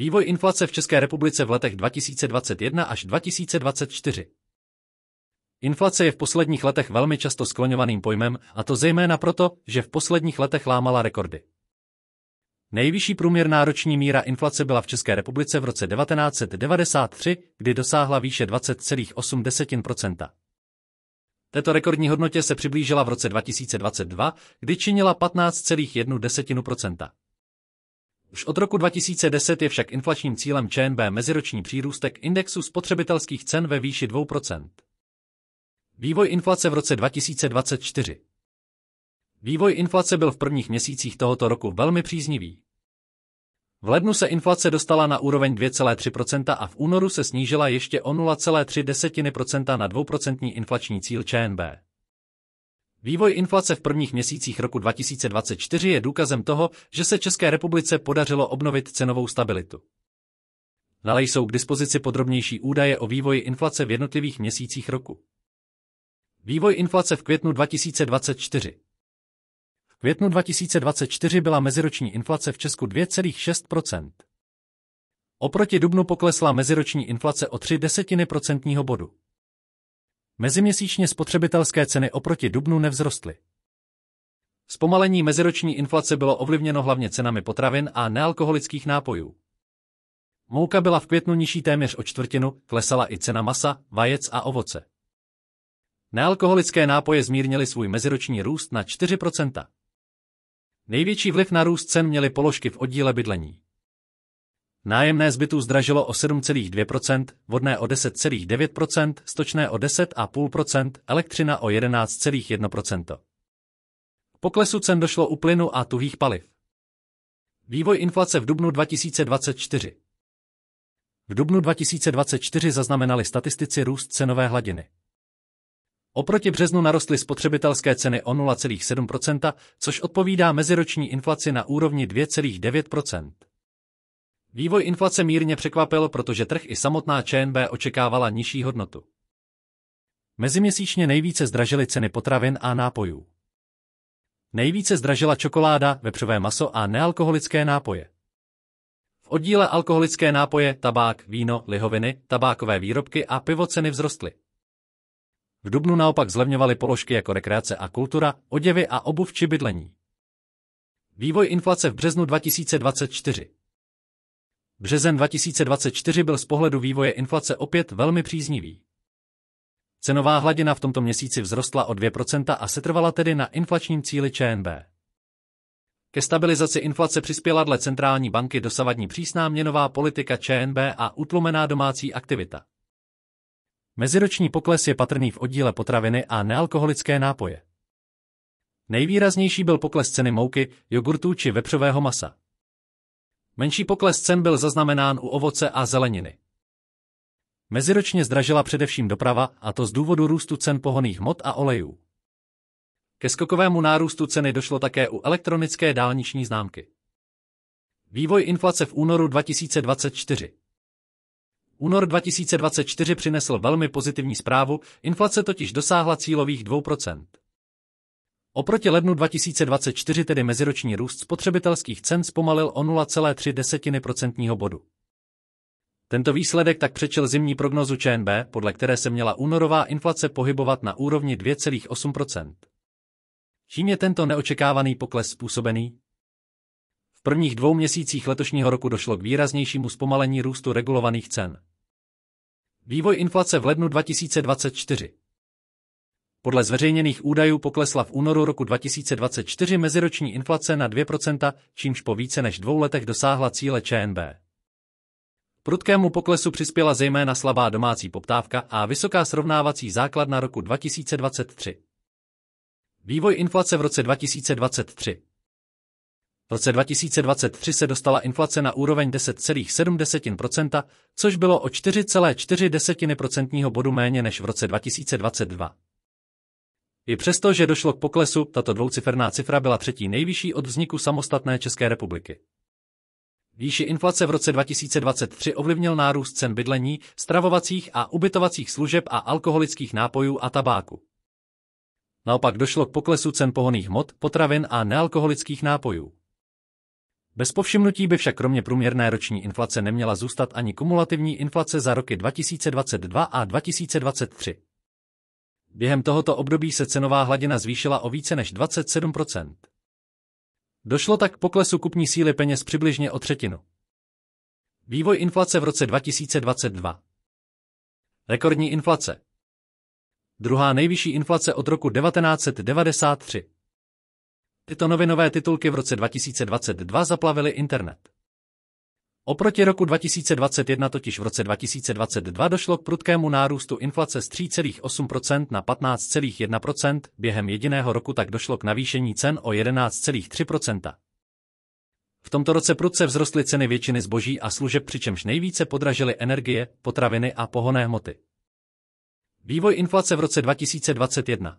Vývoj inflace v České republice v letech 2021 až 2024 Inflace je v posledních letech velmi často skloňovaným pojmem, a to zejména proto, že v posledních letech lámala rekordy. Nejvyšší průměrná roční míra inflace byla v České republice v roce 1993, kdy dosáhla výše 20,8 Této rekordní hodnotě se přiblížila v roce 2022, kdy činila 15,1 už od roku 2010 je však inflačním cílem ČNB meziroční přírůstek indexu spotřebitelských cen ve výši 2%. Vývoj inflace v roce 2024 Vývoj inflace byl v prvních měsících tohoto roku velmi příznivý. V lednu se inflace dostala na úroveň 2,3% a v únoru se snížila ještě o 0,3% na 2% inflační cíl ČNB. Vývoj inflace v prvních měsících roku 2024 je důkazem toho, že se České republice podařilo obnovit cenovou stabilitu. Dále jsou k dispozici podrobnější údaje o vývoji inflace v jednotlivých měsících roku. Vývoj inflace v květnu 2024 V květnu 2024 byla meziroční inflace v Česku 2,6 Oproti dubnu poklesla meziroční inflace o 3 desetiny procentního bodu. Meziměsíčně spotřebitelské ceny oproti dubnu nevzrostly. Zpomalení meziroční inflace bylo ovlivněno hlavně cenami potravin a nealkoholických nápojů. Mouka byla v květnu nižší téměř o čtvrtinu, klesala i cena masa, vajec a ovoce. Nealkoholické nápoje zmírnily svůj meziroční růst na 4 Největší vliv na růst cen měly položky v oddíle bydlení. Nájemné zbytu zdražilo o 7,2%, vodné o 10,9%, stočné o 10,5%, elektřina o 11,1%. Poklesu cen došlo u plynu a tuhých paliv. Vývoj inflace v dubnu 2024 V dubnu 2024 zaznamenali statistici růst cenové hladiny. Oproti březnu narostly spotřebitelské ceny o 0,7%, což odpovídá meziroční inflaci na úrovni 2,9%. Vývoj inflace mírně překvapil, protože trh i samotná ČNB očekávala nižší hodnotu. Meziměsíčně nejvíce zdražily ceny potravin a nápojů. Nejvíce zdražila čokoláda, vepřové maso a nealkoholické nápoje. V oddíle alkoholické nápoje, tabák, víno, lihoviny, tabákové výrobky a pivo ceny vzrostly. V Dubnu naopak zlevňovaly položky jako rekreace a kultura, oděvy a obuv či bydlení. Vývoj inflace v březnu 2024 Březen 2024 byl z pohledu vývoje inflace opět velmi příznivý. Cenová hladina v tomto měsíci vzrostla o 2% a setrvala tedy na inflačním cíli ČNB. Ke stabilizaci inflace přispěla dle centrální banky dosavadní přísná měnová politika ČNB a utlumená domácí aktivita. Meziroční pokles je patrný v oddíle potraviny a nealkoholické nápoje. Nejvýraznější byl pokles ceny mouky, jogurtů či vepřového masa. Menší pokles cen byl zaznamenán u ovoce a zeleniny. Meziročně zdražila především doprava, a to z důvodu růstu cen pohoných hmot a olejů. Ke skokovému nárůstu ceny došlo také u elektronické dálniční známky. Vývoj inflace v únoru 2024 Únor 2024 přinesl velmi pozitivní zprávu, inflace totiž dosáhla cílových 2%. Oproti lednu 2024 tedy meziroční růst spotřebitelských cen zpomalil o 0,3 bodu. Tento výsledek tak přečel zimní prognozu ČNB, podle které se měla únorová inflace pohybovat na úrovni 2,8 Čím je tento neočekávaný pokles způsobený? V prvních dvou měsících letošního roku došlo k výraznějšímu zpomalení růstu regulovaných cen. Vývoj inflace v lednu 2024 podle zveřejněných údajů poklesla v únoru roku 2024 meziroční inflace na 2%, čímž po více než dvou letech dosáhla cíle ČNB. Prudkému poklesu přispěla zejména slabá domácí poptávka a vysoká srovnávací základ na roku 2023. Vývoj inflace v roce 2023 v roce 2023 se dostala inflace na úroveň 10,7%, což bylo o 4,4 procentního bodu méně než v roce 2022. I přesto, že došlo k poklesu, tato dvouciferná cifra byla třetí nejvyšší od vzniku samostatné České republiky. Výši inflace v roce 2023 ovlivnil nárůst cen bydlení, stravovacích a ubytovacích služeb a alkoholických nápojů a tabáku. Naopak došlo k poklesu cen pohoných hmot, potravin a nealkoholických nápojů. Bez povšimnutí by však kromě průměrné roční inflace neměla zůstat ani kumulativní inflace za roky 2022 a 2023. Během tohoto období se cenová hladina zvýšila o více než 27 Došlo tak k poklesu kupní síly peněz přibližně o třetinu. Vývoj inflace v roce 2022 Rekordní inflace Druhá nejvyšší inflace od roku 1993 Tyto novinové titulky v roce 2022 zaplavily internet. Oproti roku 2021 totiž v roce 2022 došlo k prudkému nárůstu inflace z 3,8% na 15,1%, během jediného roku tak došlo k navýšení cen o 11,3%. V tomto roce prudce vzrostly ceny většiny zboží a služeb, přičemž nejvíce podražily energie, potraviny a pohonné hmoty. Vývoj inflace v roce 2021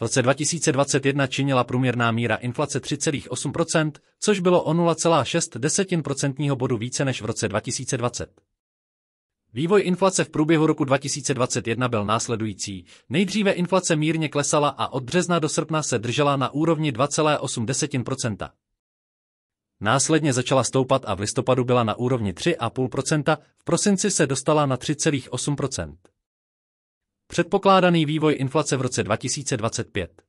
v roce 2021 činila průměrná míra inflace 3,8%, což bylo o 0,6% bodu více než v roce 2020. Vývoj inflace v průběhu roku 2021 byl následující. Nejdříve inflace mírně klesala a od března do srpna se držela na úrovni 2,8%. Následně začala stoupat a v listopadu byla na úrovni 3,5%, v prosinci se dostala na 3,8%. Předpokládaný vývoj inflace v roce 2025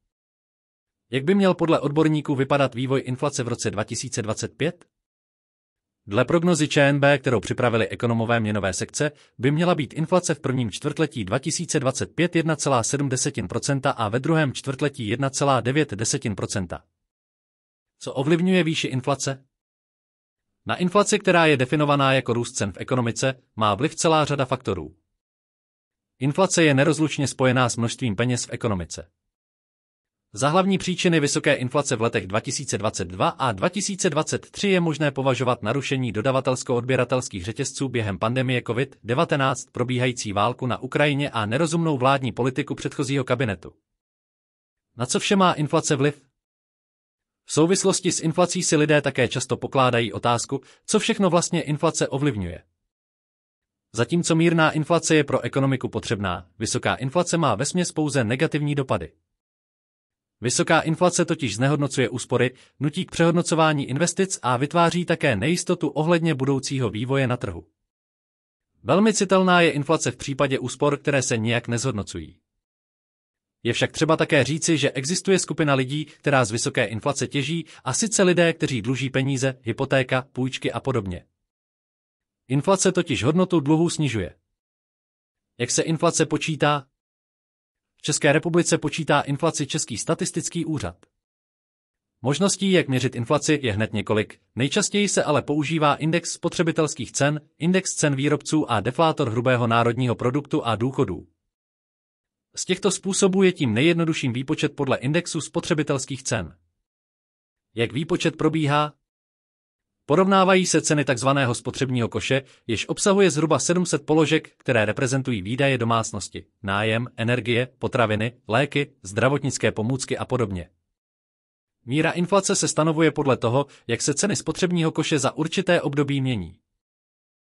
Jak by měl podle odborníků vypadat vývoj inflace v roce 2025? Dle prognozy ČNB, kterou připravili ekonomové měnové sekce, by měla být inflace v prvním čtvrtletí 2025 1,7% a ve druhém čtvrtletí 1,9%. Co ovlivňuje výši inflace? Na inflaci, která je definovaná jako růst cen v ekonomice, má vliv celá řada faktorů. Inflace je nerozlučně spojená s množstvím peněz v ekonomice. Za hlavní příčiny vysoké inflace v letech 2022 a 2023 je možné považovat narušení dodavatelsko-odběratelských řetězců během pandemie COVID-19, probíhající válku na Ukrajině a nerozumnou vládní politiku předchozího kabinetu. Na co vše má inflace vliv? V souvislosti s inflací si lidé také často pokládají otázku, co všechno vlastně inflace ovlivňuje. Zatímco mírná inflace je pro ekonomiku potřebná, vysoká inflace má směs pouze negativní dopady. Vysoká inflace totiž znehodnocuje úspory, nutí k přehodnocování investic a vytváří také nejistotu ohledně budoucího vývoje na trhu. Velmi citelná je inflace v případě úspor, které se nijak nezhodnocují. Je však třeba také říci, že existuje skupina lidí, která z vysoké inflace těží, a sice lidé, kteří dluží peníze, hypotéka, půjčky a podobně. Inflace totiž hodnotu dluhu snižuje. Jak se inflace počítá? V České republice počítá inflaci Český statistický úřad. Možností, jak měřit inflaci, je hned několik. Nejčastěji se ale používá index spotřebitelských cen, index cen výrobců a deflátor hrubého národního produktu a důchodů. Z těchto způsobů je tím nejjednodušším výpočet podle indexu spotřebitelských cen. Jak výpočet probíhá? Porovnávají se ceny tzv. spotřebního koše, jež obsahuje zhruba 700 položek, které reprezentují výdaje domácnosti, nájem, energie, potraviny, léky, zdravotnické pomůcky a podobně. Míra inflace se stanovuje podle toho, jak se ceny spotřebního koše za určité období mění.